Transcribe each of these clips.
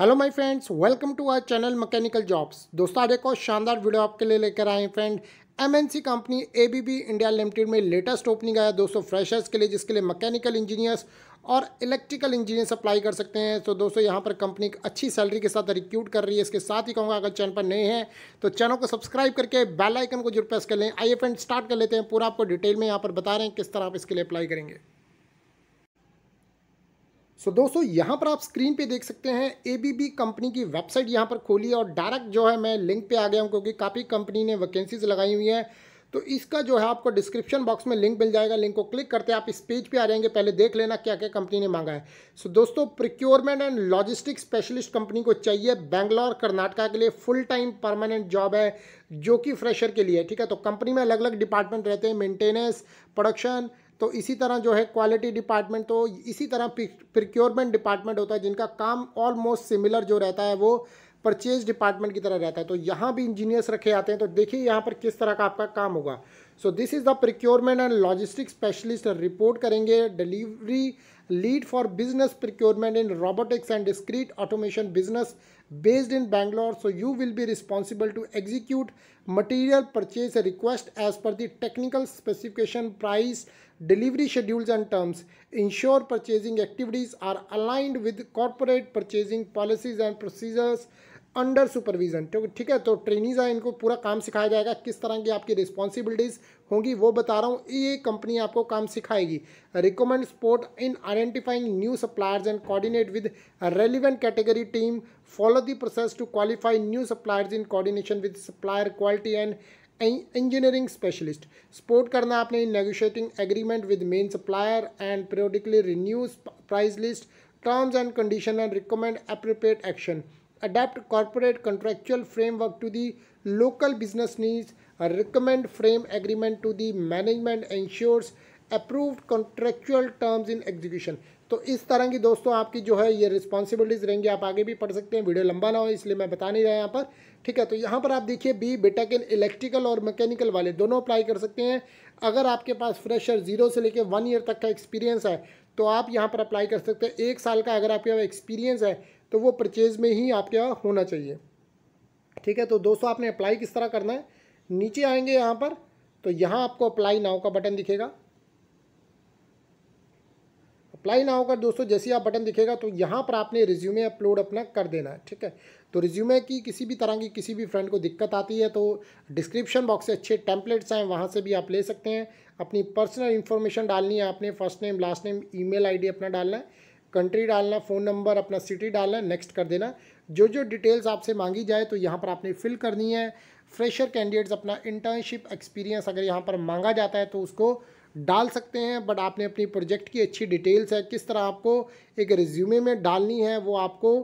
Hello my friends welcome to our channel mechanical jobs दोस्तों आज एक और शानदार वीडियो आपके लिए लेकर आए हैं friend MNC company ABB India limited में लेटेस्ट ओपनिंग आया दोस्तों फ्रेशर्स के लिए जिसके लिए मैकेनिकल इंजीनियर्स और इलेक्ट्रिकल इंजीनियर्स अप्लाई कर सकते हैं तो दोस्तों यहाँ पर कंपनी अच्छी सैलरी के साथ रिक्यूट कर रही है इसके साथ ही कहूँगा अगर चैनल पर नए हैं तो चैनल को सब्सक्राइब करके बेलाइकन आइकन को जरूर प्रेस कर लें आइए फ्रेंड स्टार्ट कर लेते हैं पूरा आपको डिटेल में यहाँ पर बता रहे हैं किस तरह आप इसके लिए अप्लाई करेंगे सो दोस्तों यहाँ पर आप स्क्रीन पे देख सकते हैं एबीबी कंपनी की वेबसाइट यहाँ पर खोली और डायरेक्ट जो है मैं लिंक पे आ गया हूँ क्योंकि काफ़ी कंपनी ने वैकेंसीज लगाई हुई हैं तो इसका जो है आपको डिस्क्रिप्शन बॉक्स में लिंक मिल जाएगा लिंक को क्लिक करते आप इस पेज पर आ जाएंगे पहले देख लेना क्या क्या कंपनी ने मांगा है सो दोस्तों procurement and logistic specialist company को चाहिए बैंगलोर कर्नाटका के लिए फुल टाइम परमानेंट जॉब है जो कि फ्रेशर के लिए ठीक है तो कंपनी में अलग अलग डिपार्टमेंट रहते हैं मेंटेनेंस प्रोडक्शन तो इसी तरह जो है क्वालिटी डिपार्टमेंट तो इसी तरह प्रिक्योरमेंट डिपार्टमेंट होता है जिनका काम ऑलमोस्ट सिमिलर जो रहता है वो परचेज डिपार्टमेंट की तरह रहता है तो यहाँ भी इंजीनियर्स रखे आते हैं तो देखिए यहाँ पर किस तरह का आपका काम होगा so this is the procurement and logistic specialist report करेंगे delivery lead for business procurement in robotics and discrete automation business based in Bangalore. So you will be responsible to execute material purchase request as per the technical specification price, delivery schedules and terms. Ensure purchasing activities are aligned with corporate purchasing policies and procedures under supervision ठीक है तो trainees है इनको पूरा काम सिखाया जाएगा किस तरह की आपकी रिस्पॉन्सिबिलिटीज़ होंगी वो बता रहा हूँ ये कंपनी आपको काम सिखाएगी recommend support in identifying new suppliers and coordinate with relevant category team follow the process to qualify new suppliers in coordination with supplier quality and engineering specialist support करना आपने in negotiating agreement with main supplier and periodically renews price list terms and condition and recommend appropriate action adapt corporate contractual framework to the local business needs, recommend frame agreement to the management, ensures approved contractual terms in execution. तो इस तरह की दोस्तों आपकी जो है ये responsibilities रहेंगी आप आगे भी पढ़ सकते हैं वीडियो लंबा ना हो इसलिए मैं बता नहीं रहा यहाँ पर ठीक है तो यहाँ पर आप देखिए बी बेटेक इन इलेक्ट्रिकल और मैकेनिकल वाले दोनों अप्लाई कर सकते हैं अगर आपके पास फ्रेशर जीरो से लेकर वन ईयर तक का एक्सपीरियंस है तो आप यहाँ पर अप्लाई कर सकते हैं एक साल का अगर आपके पास एक्सपीरियंस है तो वो परचेज़ में ही आपके यहाँ होना चाहिए ठीक है तो दोस्तों आपने अप्लाई किस तरह करना है नीचे आएंगे यहाँ पर तो यहाँ आपको अप्लाई नाव का बटन दिखेगा अप्लाई ना होकर दोस्तों जैसे आप बटन दिखेगा तो यहाँ पर आपने रिज्यूमे अपलोड अपना कर देना है ठीक है तो रिज्यूमे की किसी भी तरह की किसी भी फ्रेंड को दिक्कत आती है तो डिस्क्रिप्शन बॉक्स से अच्छे टेम्पलेट्स हैं वहाँ से भी आप ले सकते हैं अपनी पर्सनल इन्फॉर्मेशन डालनी है आपने first name last name email अपना डालना है कंट्री डालना फ़ोन नंबर अपना सिटी डालना नेक्स्ट कर देना जो जो डिटेल्स आपसे मांगी जाए तो यहाँ पर आपने फिल करनी है फ्रेशर कैंडिडेट्स अपना इंटर्नशिप एक्सपीरियंस अगर यहाँ पर मांगा जाता है तो उसको डाल सकते हैं बट आपने अपनी प्रोजेक्ट की अच्छी डिटेल्स है किस तरह आपको एक रिज्यूमे में डालनी है वो आपको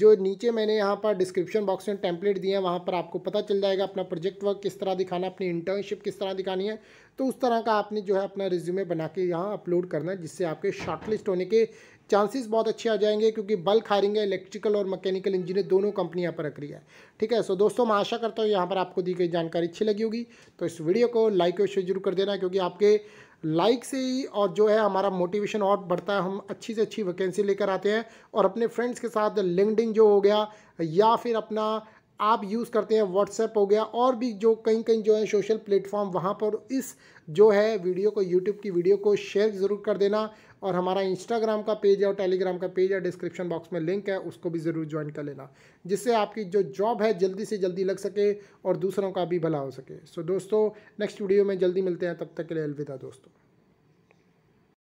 जो नीचे मैंने यहाँ पर डिस्क्रिप्शन बॉक्स में टेम्पलेट दिए हैं वहाँ पर आपको पता चल जाएगा अपना प्रोजेक्ट वर्क किस तरह दिखाना अपनी इंटर्नशिप किस तरह दिखानी है तो उस तरह का आपने जो है अपना रिज्यूमे बना के यहाँ अपलोड करना है जिससे आपके शॉर्टलिस्ट होने के चांसेस बहुत अच्छे आ जाएंगे क्योंकि बल्क हायरिंग है इलेक्ट्रिकल और मैकेनिकल इंजीनियर दोनों कंपनी यहाँ पर रख रही है ठीक है सो दोस्तों मैं आशा करता हूँ यहाँ पर आपको दी गई जानकारी अच्छी लगी होगी तो इस वीडियो को लाइक और शेयर जरूर कर देना क्योंकि आपके लाइक से ही और जो है हमारा मोटिवेशन और बढ़ता है हम अच्छी से अच्छी वैकेंसी लेकर आते हैं और अपने फ्रेंड्स के साथ लिंकडिन जो हो गया या फिर अपना आप यूज़ करते हैं व्हाट्सएप हो गया और भी जो कहीं कहीं जो है सोशल प्लेटफॉर्म वहाँ पर इस जो है वीडियो को यूट्यूब की वीडियो को शेयर ज़रूर कर देना और हमारा इंस्टाग्राम का पेज है और टेलीग्राम का पेज है डिस्क्रिप्शन बॉक्स में लिंक है उसको भी ज़रूर ज्वाइन कर लेना जिससे आपकी जो जॉब है जल्दी से जल्दी लग सके और दूसरों का भी भला हो सके सो दोस्तों नेक्स्ट वीडियो में जल्दी मिलते हैं तब तक के लिए अलविदा दोस्तों